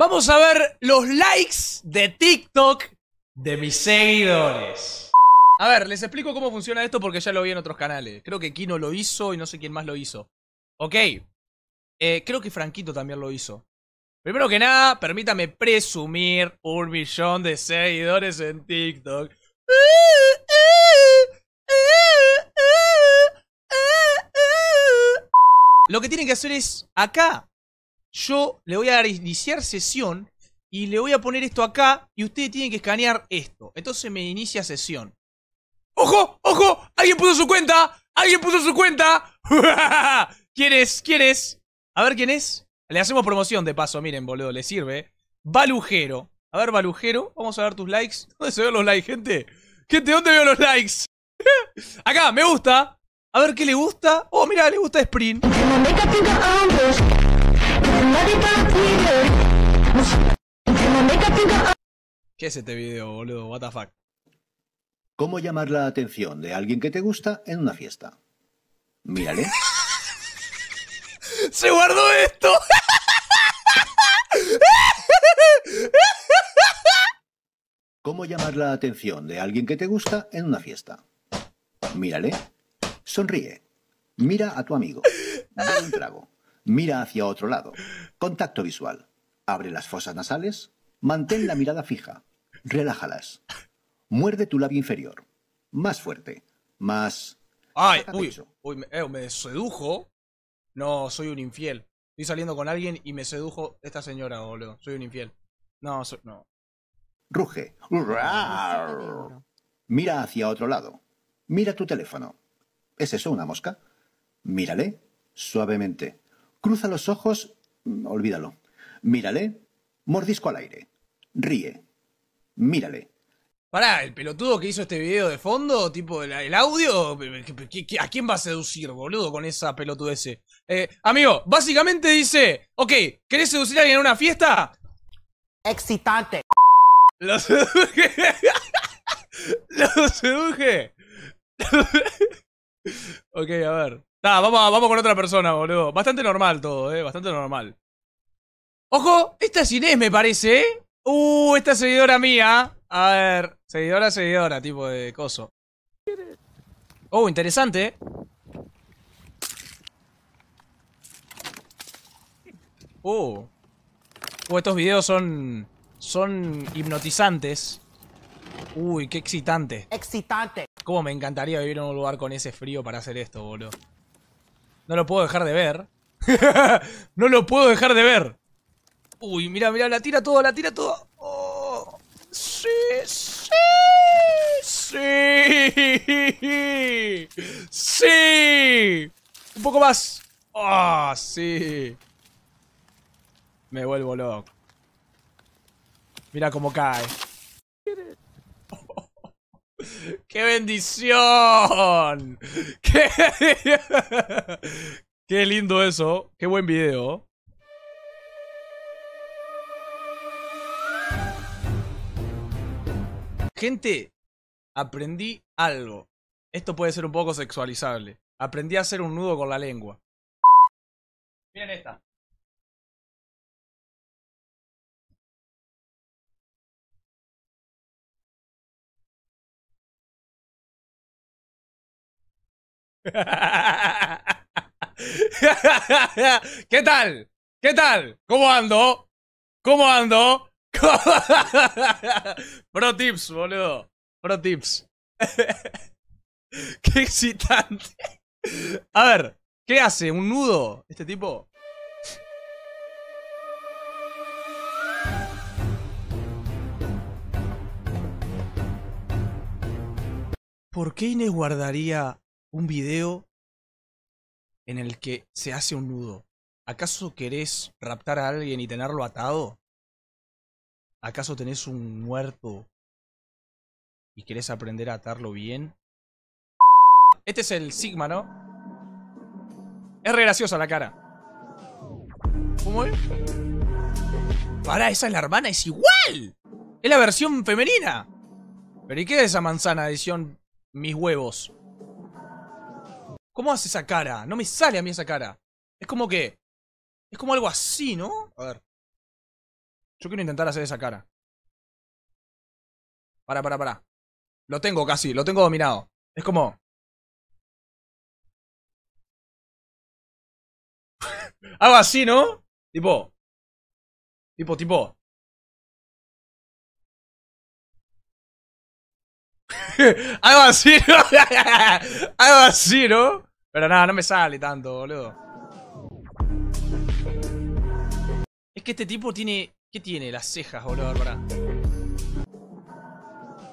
Vamos a ver los likes de TikTok de mis seguidores. A ver, les explico cómo funciona esto porque ya lo vi en otros canales. Creo que Kino lo hizo y no sé quién más lo hizo. Ok. Eh, creo que Franquito también lo hizo. Primero que nada, permítame presumir un millón de seguidores en TikTok. Lo que tienen que hacer es acá, yo le voy a dar iniciar sesión y le voy a poner esto acá y ustedes tienen que escanear esto. Entonces me inicia sesión. ¡Ojo! ¡Ojo! ¡Alguien puso su cuenta! ¡Alguien puso su cuenta! ¿Quién es? ¿Quién es? A ver quién es. Le hacemos promoción de paso, miren, boludo, le sirve. Balujero. A ver, Balujero, vamos a ver tus likes. ¿Dónde se ven los likes, gente? Gente, ¿dónde veo los likes? Acá, me gusta. A ver qué le gusta. Oh, mira, le gusta Sprint. ¿Qué es este video, boludo? What the fuck? ¿Cómo llamar la atención de alguien que te gusta en una fiesta? Mírale. ¡Se guardó esto! ¿Cómo llamar la atención de alguien que te gusta en una fiesta? Mírale. Sonríe. Mira a tu amigo. Dale un trago. Mira hacia otro lado. Contacto visual. Abre las fosas nasales. Mantén la mirada fija. Relájalas. Muerde tu labio inferior. Más fuerte. Más. ¡Ay! Uy, eh, me, sedujo. No, soy un infiel. Estoy saliendo con alguien y me sedujo esta señora, boludo. Soy un infiel. No, no. Ruge. Mira hacia otro lado. Mira tu teléfono. ¿Es eso una mosca? Mírale suavemente. Cruza los ojos, olvídalo. Mírale, mordisco al aire. Ríe. Mírale. Pará, el pelotudo que hizo este video de fondo, tipo el, audio, ¿a quién va a seducir, boludo, con esa pelotudez? Eh, amigo, básicamente dice, ok, ¿querés seducir a alguien en una fiesta? Excitante. Lo seduje. Lo seduje. ok, a ver vamos, vamos con otra persona, boludo. Bastante normal todo, eh. Bastante normal. Ojo, esta es Inés, me parece, ¿eh? Uh, esta es seguidora mía. A ver, seguidora, seguidora, tipo de coso. Oh, interesante. Oh. Uh, estos videos son... Son hipnotizantes. Uy, qué excitante. Excitante. Como me encantaría vivir en un lugar con ese frío para hacer esto, boludo. No lo puedo dejar de ver. no lo puedo dejar de ver. Uy, mira, mira, la tira todo, la tira todo. Oh. sí, sí, sí. Sí. Un poco más. Ah, sí. Me vuelvo loco. Mira cómo cae. ¡Qué bendición! ¡Qué... lindo eso! ¡Qué buen video! Gente, aprendí algo. Esto puede ser un poco sexualizable. Aprendí a hacer un nudo con la lengua. Miren esta. ¿Qué tal? ¿Qué tal? ¿Cómo ando? ¿Cómo ando? Pro tips, boludo. Pro tips. Qué excitante. A ver, ¿qué hace? ¿Un nudo? Este tipo. ¿Por qué Inés guardaría un video en el que se hace un nudo. ¿Acaso querés raptar a alguien y tenerlo atado? ¿Acaso tenés un muerto y querés aprender a atarlo bien? Este es el Sigma, ¿no? Es re graciosa la cara. ¿Cómo es? ¡Para! esa es la hermana, es igual. Es la versión femenina. Pero ¿y qué es esa manzana edición mis huevos? ¿Cómo hace esa cara? No me sale a mí esa cara. Es como que... Es como algo así, ¿no? A ver. Yo quiero intentar hacer esa cara. Para, para, para. Lo tengo casi, lo tengo dominado. Es como... algo así, ¿no? Tipo... Tipo, tipo... Algo así, ¿no? Algo así, ¿no? Pero nada, no me sale tanto, boludo. Es que este tipo tiene... ¿Qué tiene? Las cejas, boludo, ¿verdad?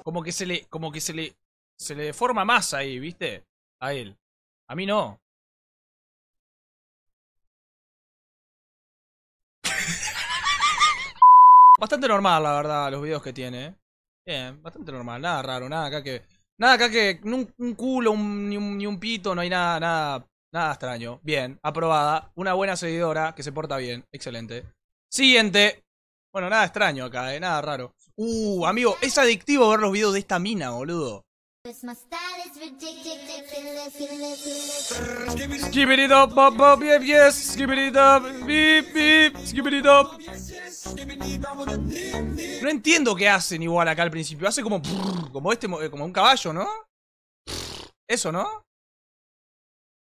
Como que se le... Como que se le... Se le deforma más ahí, ¿viste? A él. A mí no. Bastante normal, la verdad, los videos que tiene, ¿eh? Bien, bastante normal, nada raro, nada acá que. Nada acá que. Un, un culo, ni, un, ni, un, pito, no hay nada, nada. Nada extraño. Bien, aprobada. Una buena seguidora que se porta bien. Excelente. Siguiente. Bueno, nada extraño acá, eh, nada raro. Uh, amigo, es adictivo ver los videos de esta mina, boludo yes. beep, beep. No entiendo qué hacen igual acá al principio. Hace como. Como este. Eh, como un caballo, ¿no? Eso, ¿no?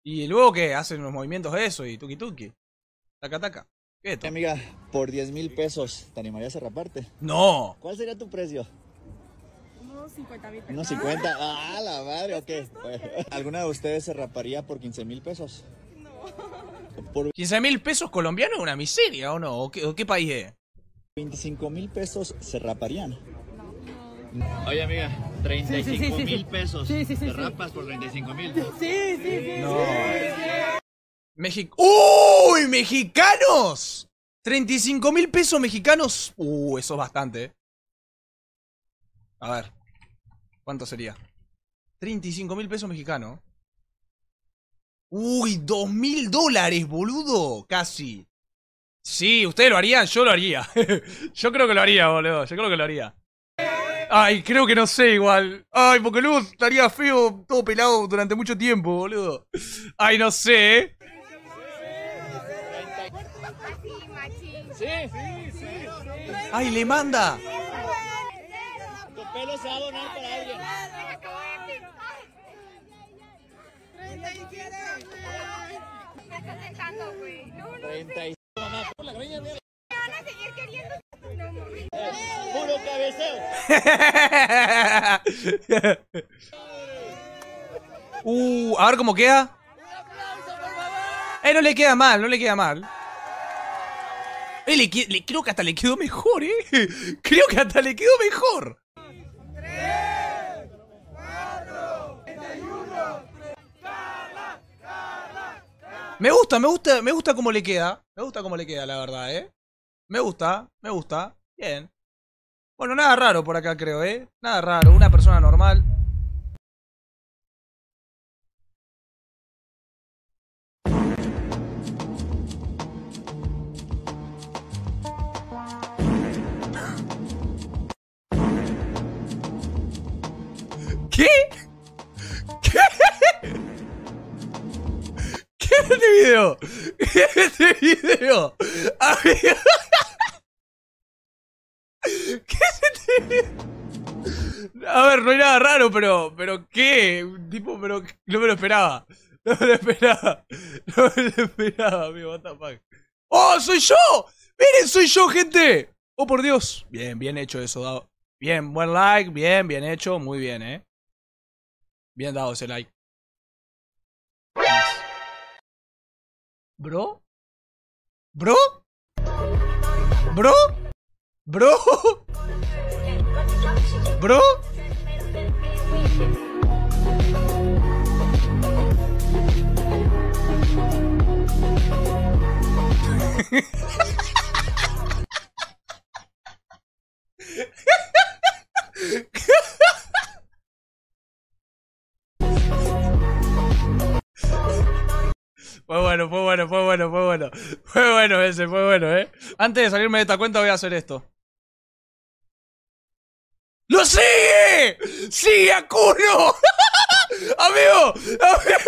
Y luego que hacen los movimientos de eso y tuki tuki. Taca taca. ¿Qué amiga, por 10 mil pesos, ¿te animarías a raparte? ¡No! ¿Cuál sería tu precio? unos 50 mil pesos. 50, ah, la madre, ok. ¿Alguna de ustedes se raparía por 15 mil pesos? No. Por... 15 mil pesos colombianos es una miseria, ¿o no? ¿O qué, país es? 25 mil pesos se raparían. Oye, amiga, 35 mil sí, sí, sí, pesos. Te rapas por 35 mil. Sí, sí, sí. No. ¡Uy, mexicanos! 35 mil pesos mexicanos. Uh, eso es bastante. ¿eh? A ver. ¿Cuánto sería? 35 mil pesos mexicanos. Uy, ¡2.000 mil dólares, boludo. Casi. Sí, ustedes lo harían, yo lo haría. yo creo que lo haría, boludo. Yo creo que lo haría. Ay, creo que no sé igual. Ay, porque luego estaría feo, todo pelado durante mucho tiempo, boludo. Ay, no sé. ¿eh? Sí, sí, sí. Ay, le manda pelo se va a donar para alguien. 37, Me estás sentando, güey. No, no. 37, mamá. Por la greña, Me Van a seguir queriendo. No, mami. Puro cabeceo. Uh, a ver cómo queda. Eh, no le queda mal, no le queda mal. Eh, le, creo que hasta le quedó mejor, eh. Creo que hasta le quedó mejor. Me gusta, me gusta, me gusta cómo le queda. Me gusta cómo le queda, la verdad, ¿eh? Me gusta, me gusta. Bien. Bueno, nada raro por acá, creo, ¿eh? Nada raro, una persona normal. ¿Qué? video. Este video. ¿Qué es este video? A ver, no hay nada raro, pero. ¿Pero qué? Tipo, pero. No me lo esperaba. No me lo esperaba. No me lo esperaba, amigo. What the ¡Oh, soy yo! ¡Miren, soy yo, gente! ¡Oh, por Dios! Bien, bien hecho eso, dado. Bien, buen like. Bien, bien hecho. Muy bien, eh. Bien dado ese like. ¿Bro? ¿Bro? ¿Bro? ¿Bro? ¿Bro? Fue bueno, fue bueno, fue bueno, fue bueno. Fue bueno ese, fue bueno, eh. Antes de salirme de esta cuenta voy a hacer esto. ¡Lo sigue! ¡Sigue a ¡Amigo! ¡Amigo!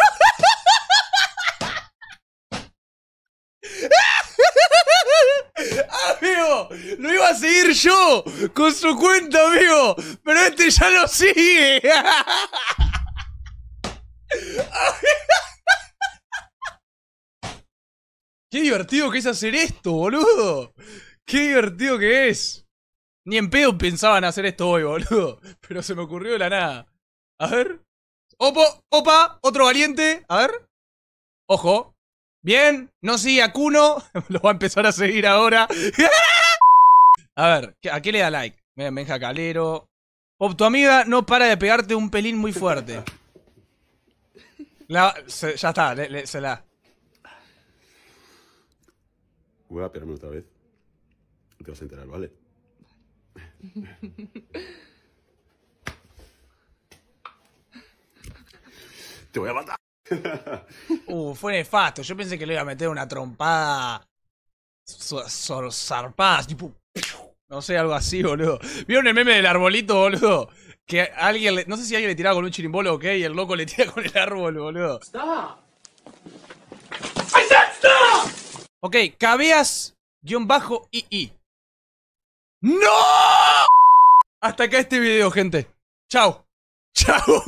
amigo, lo iba a seguir yo con su cuenta, amigo, pero este ya lo sigue. Qué divertido que es hacer esto, boludo. Qué divertido que es. Ni en pedo pensaban hacer esto hoy, boludo. Pero se me ocurrió de la nada. A ver. Opo, opa, otro valiente. A ver. Ojo. Bien. No sigue a Kuno. Lo va a empezar a seguir ahora. A ver, ¿a qué le da like? Benja Calero. Pop, tu amiga no para de pegarte un pelín muy fuerte. La, ya está, se la. Voy a pegarme otra vez. Te vas a enterar, ¿vale? Te voy a matar. uh, fue nefasto. Yo pensé que le iba a meter una trompada. zarpadas, tipo. No sé, algo así, boludo. ¿Vieron el meme del arbolito, boludo? Que alguien le... No sé si alguien le tiraba con un chirimbolo o qué, y el loco le tira con el árbol, boludo. ¡Está! Ok, cabeas i. ¡No! Hasta acá este video, gente. Chao. Chao.